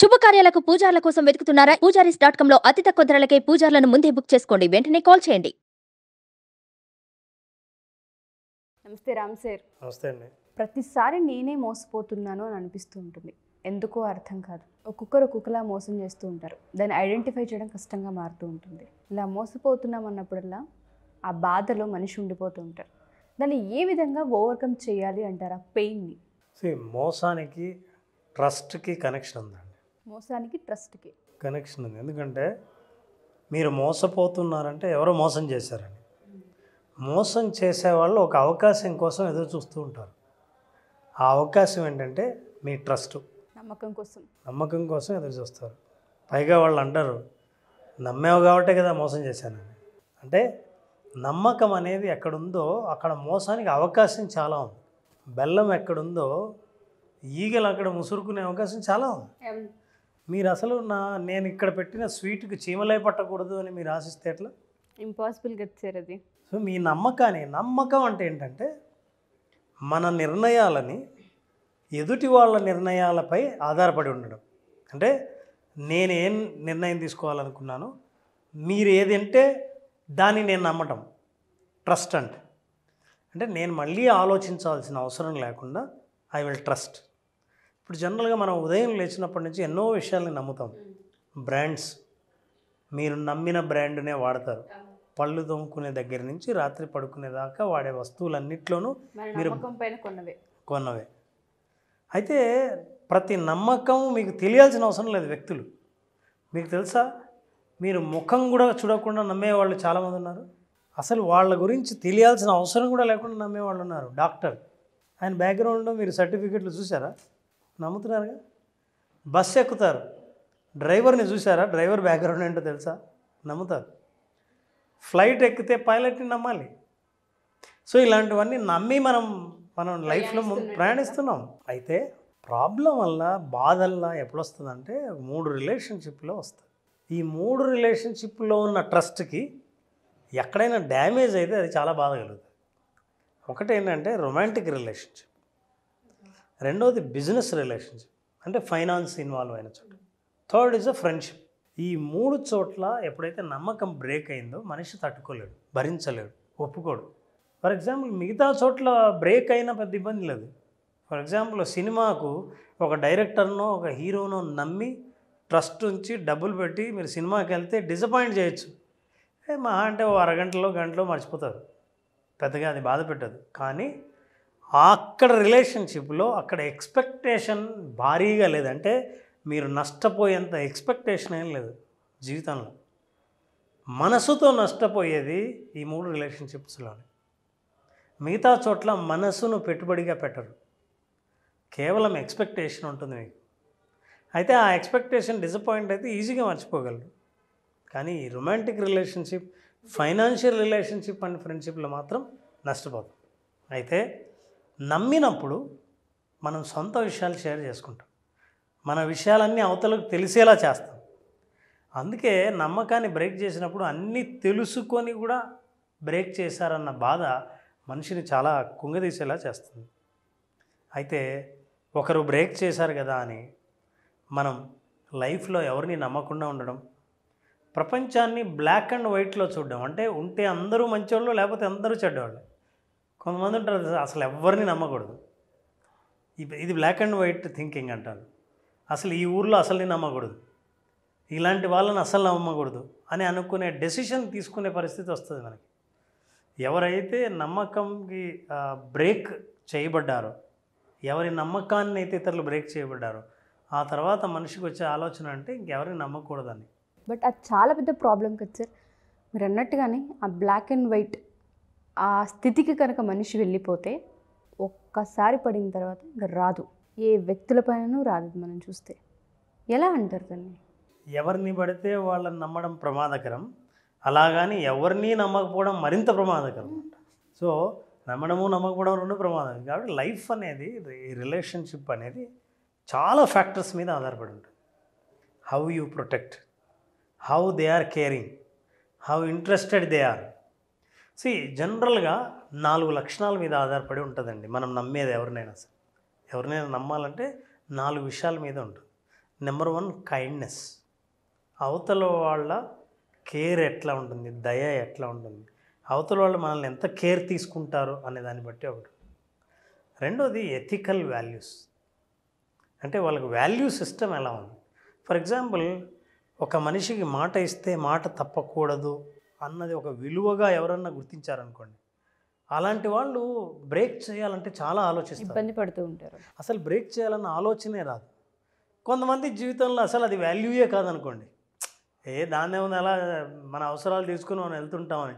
శుభకార్యాలకు పూజార్ల కోసం వెతుకుతున్నారా Poojaris dot com లో అతి తక్కువ ధరలకే పూజార్లను ముందే బుక్ చేసుకోండి వెంటనే కాల్ చేయండి నమస్తే రామ్ సార్ నమస్తే అండి ప్రతిసారి నేనే మోసపోతున్నాను అని అనిపిస్తూ ఉంటుంది ఎందుకో అర్థం కాదు ఒక్కొక్కరు ఒక్కొక్కలా మోసం చేస్తూ ఉంటారు దాన్ని ఐడెంటిఫై చేయడం కష్టంగా మారుతూ ఉంటుంది ఇలా మోసపోతున్నాం అన్నప్పుడల్లా ఆ బాధలో మనిషి ఉండిపోతూ ఉంటారు దాన్ని ఏ విధంగా ఓవర్కమ్ చేయాలి అంటారు ఆ పెయిన్ని మోసానికి ట్రస్ట్కి కనెక్షన్ ఉందండి మోసానికి ట్రస్ట్కి కనెక్షన్ ఉంది ఎందుకంటే మీరు మోసపోతున్నారంటే ఎవరో మోసం చేశారని మోసం చేసేవాళ్ళు ఒక అవకాశం కోసం ఎదురు చూస్తూ ఉంటారు ఆ అవకాశం ఏంటంటే మీ ట్రస్ట్ నమ్మకం కోసం నమ్మకం కోసం ఎదురు చూస్తారు పైగా వాళ్ళు అంటారు నమ్మేవు కాబట్టే కదా మోసం చేశానని అంటే నమ్మకం అనేది ఎక్కడుందో అక్కడ మోసానికి అవకాశం చాలా ఉంది బెల్లం ఎక్కడుందో ఈగలు అక్కడ ముసురుకునే అవకాశం చాలా ఉంది మీరు అసలు నా నేను ఇక్కడ పెట్టిన స్వీట్కి చీమలే పట్టకూడదు అని మీరు ఆశిస్తే ఎట్లా ఇంపాసిబుల్ సార్ అది సో మీ నమ్మకాన్ని నమ్మకం అంటే ఏంటంటే మన నిర్ణయాలని ఎదుటి వాళ్ళ నిర్ణయాలపై ఆధారపడి ఉండడం అంటే నేనేం నిర్ణయం తీసుకోవాలనుకున్నాను మీరు ఏది అంటే దాన్ని నేను నమ్మటం ట్రస్ట్ అంటే అంటే నేను మళ్ళీ ఆలోచించాల్సిన అవసరం లేకుండా ఐ విల్ ట్రస్ట్ ఇప్పుడు జనరల్గా మనం ఉదయం లేచినప్పటి నుంచి ఎన్నో విషయాల్ని నమ్ముతాం బ్రాండ్స్ మీరు నమ్మిన బ్రాండ్నే వాడతారు పళ్ళు తోముకునే దగ్గర నుంచి రాత్రి పడుకునేదాకా వాడే వస్తువులన్నిట్లోనూ మీరు కొన్నవే కొన్నవే అయితే ప్రతి నమ్మకం మీకు తెలియాల్సిన అవసరం లేదు వ్యక్తులు మీకు తెలుసా మీరు ముఖం కూడా చూడకుండా నమ్మేవాళ్ళు చాలామంది ఉన్నారు అసలు వాళ్ళ గురించి తెలియాల్సిన అవసరం కూడా లేకుండా నమ్మేవాళ్ళు ఉన్నారు డాక్టర్ ఆయన బ్యాక్గ్రౌండ్లో మీరు సర్టిఫికెట్లు చూసారా నమ్ముతున్నారుగా బస్సు ఎక్కుతారు డ్రైవర్ని చూసారా డ్రైవర్ బ్యాక్గ్రౌండ్ ఏంటో తెలుసా నమ్ముతారు ఫ్లైట్ ఎక్కితే పైలట్ని నమ్మాలి సో ఇలాంటివన్నీ నమ్మి మనం మనం లైఫ్లో ప్రయాణిస్తున్నాం అయితే ప్రాబ్లం వల్ల బాధల్లా ఎప్పుడొస్తుందంటే మూడు రిలేషన్షిప్లో వస్తుంది ఈ మూడు రిలేషన్షిప్లో ఉన్న ట్రస్ట్కి ఎక్కడైనా డ్యామేజ్ అయితే అది చాలా బాధ కలుగుతుంది ఒకటి ఏంటంటే రొమాంటిక్ రిలేషన్షిప్ రెండవది బిజినెస్ రిలేషన్షిప్ అంటే ఫైనాన్స్ ఇన్వాల్వ్ అయిన చోట థర్డ్ ఈజ్ అ ఫ్రెండ్షిప్ ఈ మూడు చోట్ల ఎప్పుడైతే నమ్మకం బ్రేక్ అయిందో మనిషి తట్టుకోలేడు భరించలేడు ఒప్పుకోడు ఫర్ ఎగ్జాంపుల్ మిగతా చోట్ల బ్రేక్ అయినా పెద్ద ఇబ్బంది లేదు ఫర్ ఎగ్జాంపుల్ సినిమాకు ఒక డైరెక్టర్నో ఒక హీరోనో నమ్మి ట్రస్ట్ ఉంచి డబ్బులు పెట్టి మీరు సినిమాకి వెళ్తే డిసప్పాయింట్ చేయొచ్చు మహా అంటే ఓ అరగంటలో గంటలో మర్చిపోతారు పెద్దగా అది బాధ పెట్టదు కానీ అక్కడ రిలేషన్షిప్లో అక్కడ ఎక్స్పెక్టేషన్ భారీగా లేదంటే మీరు నష్టపోయేంత ఎక్స్పెక్టేషన్ ఏం లేదు జీవితంలో మనసుతో నష్టపోయేది ఈ మూడు రిలేషన్షిప్స్లోనే మిగతా చోట్ల మనసును పెట్టుబడిగా పెట్టరు కేవలం ఎక్స్పెక్టేషన్ ఉంటుంది మీకు అయితే ఆ ఎక్స్పెక్టేషన్ డిసప్పాయింట్ అయితే ఈజీగా మర్చిపోగలరు కానీ ఈ romantic relationship financial relationship and ఫ్రెండ్షిప్లో మాత్రం నష్టపోతాం అయితే నమ్మినప్పుడు మనం సొంత విషయాలు షేర్ చేసుకుంటాం మన విషయాలన్నీ అవతలకు తెలిసేలా చేస్తాం అందుకే నమ్మకాన్ని బ్రేక్ చేసినప్పుడు అన్నీ తెలుసుకొని కూడా బ్రేక్ చేశారన్న బాధ మనిషిని చాలా కుంగదీసేలా చేస్తుంది అయితే ఒకరు బ్రేక్ చేశారు కదా అని మనం లైఫ్లో ఎవరిని నమ్మకుండా ఉండడం ప్రపంచాన్ని బ్లాక్ అండ్ వైట్లో చూడడం అంటే ఉంటే అందరూ మంచోళ్ళు లేకపోతే అందరూ చెడ్డవాళ్ళు కొంతమంది ఉంటారు అసలు ఎవరిని నమ్మకూడదు ఇది బ్లాక్ అండ్ వైట్ థింకింగ్ అంటారు అసలు ఈ ఊర్లో అసలు నమ్మకూడదు ఇలాంటి వాళ్ళని అసలు నమ్మకూడదు అని అనుకునే డెసిషన్ తీసుకునే పరిస్థితి వస్తుంది మనకి ఎవరైతే నమ్మకంకి బ్రేక్ చేయబడ్డారో ఎవరి నమ్మకాన్ని అయితే ఇతరులు బ్రేక్ చేయబడ్డారో ఆ తర్వాత మనిషికి వచ్చే ఆలోచన అంటే ఇంకెవరిని నమ్మకూడదని బట్ అది చాలా పెద్ద ప్రాబ్లం కదా సార్ మీరు అన్నట్టుగానే ఆ బ్లాక్ అండ్ వైట్ ఆ స్థితికి కనుక మనిషి వెళ్ళిపోతే ఒక్కసారి పడిన తర్వాత ఇంకా రాదు ఏ వ్యక్తులపైనను రాదు మనం చూస్తే ఎలా అంటారు దాన్ని ఎవరిని పడితే వాళ్ళని నమ్మడం ప్రమాదకరం అలాగని ఎవరిని నమ్మకపోవడం మరింత ప్రమాదకరం సో నమ్మడము నమ్మకపోవడం రెండు ప్రమాదం కాబట్టి లైఫ్ అనేది రిలేషన్షిప్ అనేది చాలా ఫ్యాక్టర్స్ మీద ఆధారపడి ఉంటుంది how you protect how they are caring how interested they are see జనరల్గా నాలుగు లక్షణాల మీద ఆధారపడి ఉంటుందండి మనం నమ్మేది ఎవరినైనా సరే ఎవరినైనా నమ్మాలంటే నాలుగు విషయాల మీద ఉంటుంది నెంబర్ వన్ కైండ్నెస్ అవతల వాళ్ళ కేర్ ఎట్లా ఉంటుంది దయ ఎట్లా ఉంటుంది అవతల వాళ్ళు మనల్ని ఎంత కేర్ తీసుకుంటారు అనే దాన్ని బట్టి ఒకటి రెండోది ఎథికల్ వాల్యూస్ అంటే వాళ్ళకి వాల్యూ సిస్టమ్ ఎలా ఉంది ఫర్ ఎగ్జాంపుల్ ఒక మనిషికి మాట ఇస్తే మాట తప్పకూడదు అన్నది ఒక విలువగా ఎవరన్నా గుర్తించారనుకోండి అలాంటి వాళ్ళు బ్రేక్ చేయాలంటే చాలా ఆలోచిస్తారు ఇబ్బంది పడుతూ ఉంటారు అసలు బ్రేక్ చేయాలన్న ఆలోచనే రాదు కొంతమంది జీవితంలో అసలు అది వాల్యూయే కాదనుకోండి ఏ దాన్ని ఉంది ఎలా మన అవసరాలు తీసుకుని మనం వెళ్తుంటామని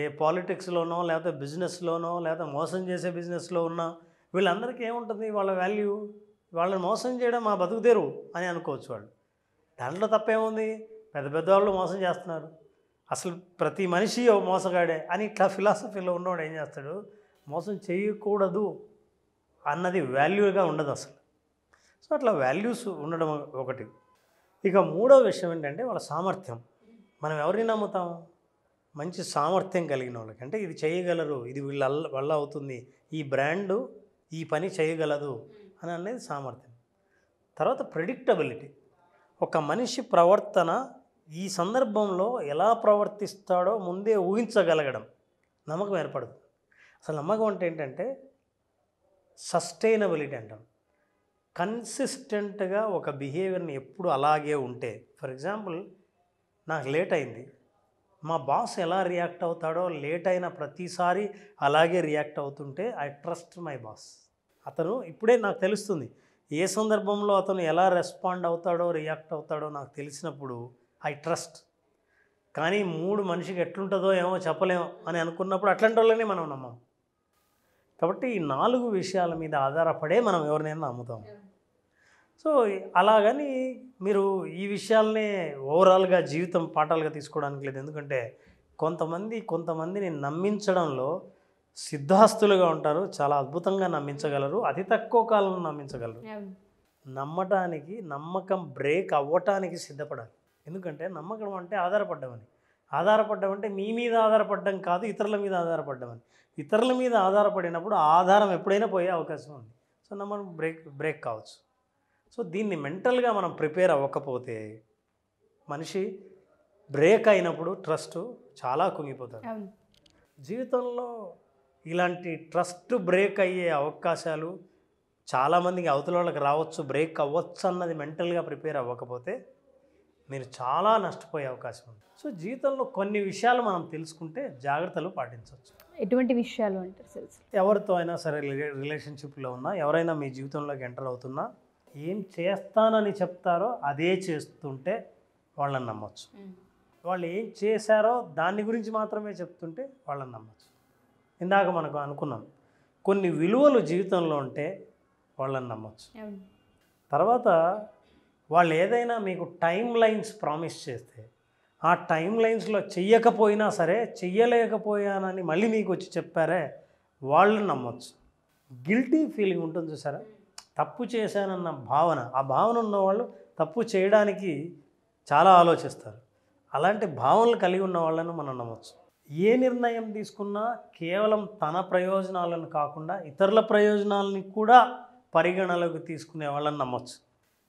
ఏ పాలిటిక్స్లోనో లేకపోతే బిజినెస్లోనో లేకపోతే మోసం చేసే బిజినెస్లో ఉన్నా వీళ్ళందరికీ ఏముంటుంది వాళ్ళ వాల్యూ వాళ్ళని మోసం చేయడం మా బతుకుదేరు అని అనుకోవచ్చు వాళ్ళు దాంట్లో తప్పేముంది పెద్ద పెద్దవాళ్ళు మోసం చేస్తున్నారు అసలు ప్రతి మనిషి మోసగాడే అని ఇట్లా ఫిలాసఫీలో ఉన్నవాడు ఏం చేస్తాడు మోసం చేయకూడదు అన్నది వాల్యూగా ఉండదు అసలు సో అట్లా వాల్యూస్ ఉండడం ఒకటి ఇక మూడో విషయం ఏంటంటే వాళ్ళ సామర్థ్యం మనం ఎవరిని నమ్ముతాం మంచి సామర్థ్యం కలిగిన వాళ్ళకి అంటే ఇది చేయగలరు ఇది వీళ్ళ వల్ల అవుతుంది ఈ బ్రాండు ఈ పని చేయగలదు అని అనేది సామర్థ్యం తర్వాత ప్రిడిక్టబిలిటీ ఒక మనిషి ప్రవర్తన ఈ సందర్భంలో ఎలా ప్రవర్తిస్తాడో ముందే ఊహించగలగడం నమ్మకం ఏర్పడదు అసలు నమ్మకం అంటే ఏంటంటే సస్టైనబిలిటీ అంటాం కన్సిస్టెంట్గా ఒక బిహేవియర్ని ఎప్పుడు అలాగే ఉంటే ఫర్ ఎగ్జాంపుల్ నాకు లేట్ అయింది మా బాస్ ఎలా రియాక్ట్ అవుతాడో లేట్ అయిన ప్రతిసారి అలాగే రియాక్ట్ అవుతుంటే ఐ ట్రస్ట్ మై బాస్ అతను ఇప్పుడే నాకు తెలుస్తుంది ఏ సందర్భంలో అతను ఎలా రెస్పాండ్ అవుతాడో రియాక్ట్ అవుతాడో నాకు తెలిసినప్పుడు ఐ ట్రస్ట్ కానీ మూడు మనిషికి ఎట్లుంటుందో ఏమో చెప్పలేము అని అనుకున్నప్పుడు అట్లాంటి వాళ్ళని మనం నమ్మం కాబట్టి ఈ నాలుగు విషయాల మీద ఆధారపడే మనం ఎవరినైనా నమ్ముతాం సో అలాగని మీరు ఈ విషయాలనే ఓవరాల్గా జీవితం పాఠాలుగా తీసుకోవడానికి లేదు ఎందుకంటే కొంతమంది కొంతమందిని నమ్మించడంలో సిద్ధాస్తులుగా ఉంటారు చాలా అద్భుతంగా నమ్మించగలరు అతి తక్కువ కాలంలో నమ్మించగలరు నమ్మటానికి నమ్మకం బ్రేక్ అవ్వటానికి సిద్ధపడాలి ఎందుకంటే నమ్మకం అంటే ఆధారపడ్డమని ఆధారపడ్డం అంటే మీ మీద ఆధారపడడం కాదు ఇతరుల మీద ఆధారపడ్డమని ఇతరుల మీద ఆధారపడినప్పుడు ఆధారం ఎప్పుడైనా పోయే అవకాశం ఉంది సో నమ్మకం బ్రేక్ బ్రేక్ కావచ్చు సో దీన్ని మెంటల్గా మనం ప్రిపేర్ అవ్వకపోతే మనిషి బ్రేక్ అయినప్పుడు ట్రస్ట్ చాలా కుంగిపోతారు జీవితంలో ఇలాంటి ట్రస్ట్ బ్రేక్ అయ్యే అవకాశాలు చాలామందికి అవతల వాళ్ళకి రావచ్చు బ్రేక్ అవ్వచ్చు అన్నది మెంటల్గా ప్రిపేర్ అవ్వకపోతే మీరు చాలా నష్టపోయే అవకాశం ఉంది సో జీవితంలో కొన్ని విషయాలు మనం తెలుసుకుంటే జాగ్రత్తలు పాటించవచ్చు ఎటువంటి విషయాలు అంటారు ఎవరితో అయినా సరే రిలేషన్షిప్లో ఉన్నా ఎవరైనా మీ జీవితంలోకి ఎంటర్ అవుతున్నా ఏం చేస్తానని చెప్తారో అదే చేస్తుంటే వాళ్ళని నమ్మచ్చు వాళ్ళు ఏం చేశారో దాని గురించి మాత్రమే చెప్తుంటే వాళ్ళని నమ్మచ్చు ఇందాక మనకు అనుకున్నాం కొన్ని విలువలు జీవితంలో ఉంటే వాళ్ళని నమ్మచ్చు తర్వాత వాళ్ళు ఏదైనా మీకు టైం లైన్స్ ప్రామిస్ చేస్తే ఆ టైం లైన్స్లో చెయ్యకపోయినా సరే చెయ్యలేకపోయానని మళ్ళీ మీకు వచ్చి చెప్పారే వాళ్ళు నమ్మొచ్చు గిల్టీ ఫీలింగ్ ఉంటుంది చూసారా తప్పు చేశానన్న భావన ఆ భావన ఉన్నవాళ్ళు తప్పు చేయడానికి చాలా ఆలోచిస్తారు అలాంటి భావనలు కలిగి ఉన్న వాళ్ళని మనం నమ్మచ్చు ఏ నిర్ణయం తీసుకున్నా కేవలం తన ప్రయోజనాలను కాకుండా ఇతరుల ప్రయోజనాలని కూడా పరిగణలోకి తీసుకునే వాళ్ళని నమ్మచ్చు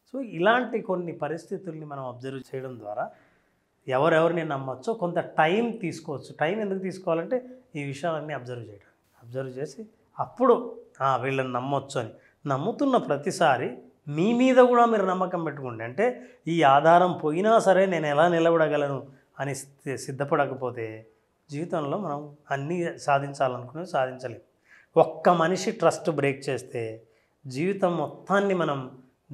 సో ఇలాంటి కొన్ని పరిస్థితుల్ని మనం అబ్జర్వ్ చేయడం ద్వారా ఎవరెవరిని నమ్మొచ్చో కొంత టైం తీసుకోవచ్చు టైం ఎందుకు తీసుకోవాలంటే ఈ విషయాలన్నీ అబ్జర్వ్ చేయడం అబ్జర్వ్ చేసి అప్పుడు వీళ్ళని నమ్మొచ్చు అని నమ్ముతున్న ప్రతిసారి మీ మీద కూడా మీరు నమ్మకం పెట్టుకోండి అంటే ఈ ఆధారం పోయినా సరే నేను ఎలా నిలబడగలను అని సిద్ధపడకపోతే జీవితంలో మనం అన్నీ సాధించాలనుకునేవి సాధించలేము ఒక్క మనిషి ట్రస్ట్ బ్రేక్ చేస్తే జీవితం మొత్తాన్ని మనం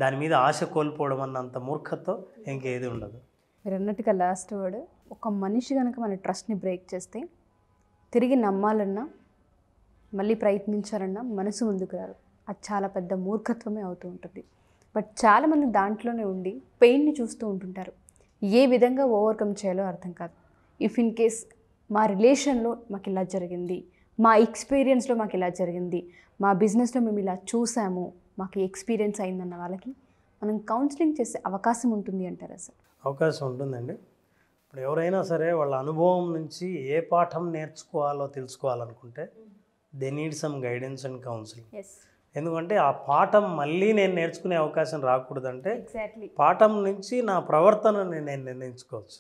దాని మీద ఆశ కోల్పోవడం అన్నంత మూర్ఖతో ఇంకేది ఉండదు మీరు అన్నట్టుగా లాస్ట్ వర్డ్ ఒక మనిషి కనుక మన ట్రస్ట్ని బ్రేక్ చేస్తే తిరిగి నమ్మాలన్నా మళ్ళీ ప్రయత్నించాలన్నా మనసు ముందుకు రారు అది చాలా పెద్ద మూర్ఖత్వమే అవుతూ ఉంటుంది బట్ చాలామంది దాంట్లోనే ఉండి పెయిన్ని చూస్తూ ఉంటుంటారు ఏ విధంగా ఓవర్కమ్ చేయాలో అర్థం కాదు ఇఫ్ ఇన్ కేస్ మా రిలేషన్లో మాకు ఇలా జరిగింది మా ఎక్స్పీరియన్స్లో మాకు ఇలా జరిగింది మా బిజినెస్లో మేము ఇలా చూసాము మాకు ఎక్స్పీరియన్స్ అయిందన్న వాళ్ళకి మనం కౌన్సిలింగ్ చేసే అవకాశం ఉంటుంది అంటారా సార్ అవకాశం ఉంటుందండి ఇప్పుడు ఎవరైనా సరే వాళ్ళ అనుభవం నుంచి ఏ పాఠం నేర్చుకోవాలో తెలుసుకోవాలనుకుంటే they need some guidance and counselling ఎందుకంటే ఆ పాఠం మళ్ళీ నేను నేర్చుకునే అవకాశం రాకూడదంటే పాఠం నుంచి నా ప్రవర్తనని నేను నిర్ణయించుకోవచ్చు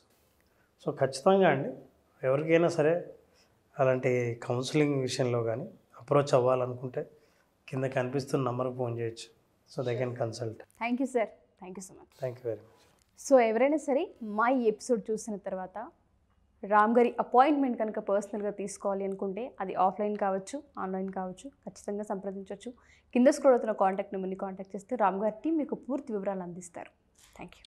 సో ఖచ్చితంగా అండి ఎవరికైనా సరే అలాంటి కౌన్సిలింగ్ విషయంలో కానీ అప్రోచ్ అవ్వాలనుకుంటే కింద కనిపిస్తున్న నంబర్ ఫోన్ చేయొచ్చు so they can consult thank you sir thank you so much thank you very much so ఎవరైనా సరే మా ఈ ఎపిసోడ్ చూసిన తర్వాత రామ్ గారి అపాయింట్మెంట్ కనుక పర్సనల్గా తీసుకోవాలి అనుకుంటే అది ఆఫ్లైన్ కావచ్చు ఆన్లైన్ కావచ్చు ఖచ్చితంగా సంప్రదించవచ్చు కింద స్క్రోల్ అవుతున్న కాంటాక్ట్ నెంబర్ని కాంటాక్ట్ చేస్తే రామ్ గారికి మీకు పూర్తి వివరాలు అందిస్తారు థ్యాంక్ యూ